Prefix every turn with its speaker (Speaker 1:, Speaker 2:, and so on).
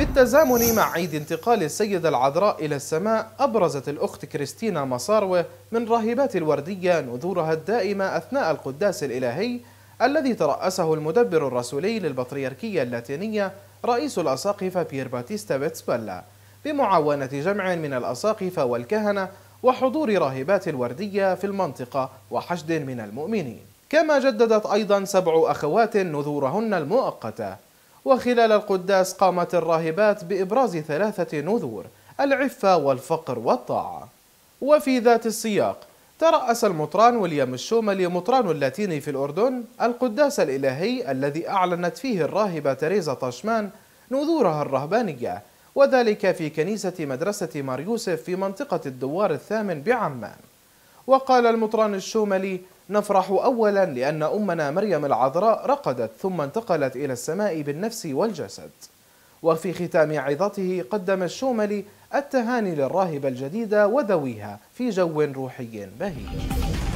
Speaker 1: بالتزامن مع عيد انتقال السيدة العذراء إلى السماء أبرزت الأخت كريستينا مصاروة من راهبات الوردية نذورها الدائمة أثناء القداس الإلهي الذي ترأسه المدبر الرسولي للبطريركية اللاتينية رئيس الأساقفة بيير باتيستا بيتسبلا بمعاونة جمع من الأساقفة والكهنة وحضور راهبات الوردية في المنطقة وحشد من المؤمنين كما جددت أيضا سبع أخوات نذورهن المؤقتة وخلال القداس قامت الراهبات بإبراز ثلاثة نذور العفة والفقر والطاعة وفي ذات السياق ترأس المطران وليام الشوملي مطران اللاتيني في الأردن القداس الإلهي الذي أعلنت فيه الراهبة تريزا طشمان نذورها الرهبانية وذلك في كنيسة مدرسة مار يوسف في منطقة الدوار الثامن بعمان وقال المطران الشوملي نفرح أولا لأن أمنا مريم العذراء رقدت ثم انتقلت إلى السماء بالنفس والجسد وفي ختام عظته قدم الشوملي التهاني للراهبة الجديدة وذويها في جو روحي بهي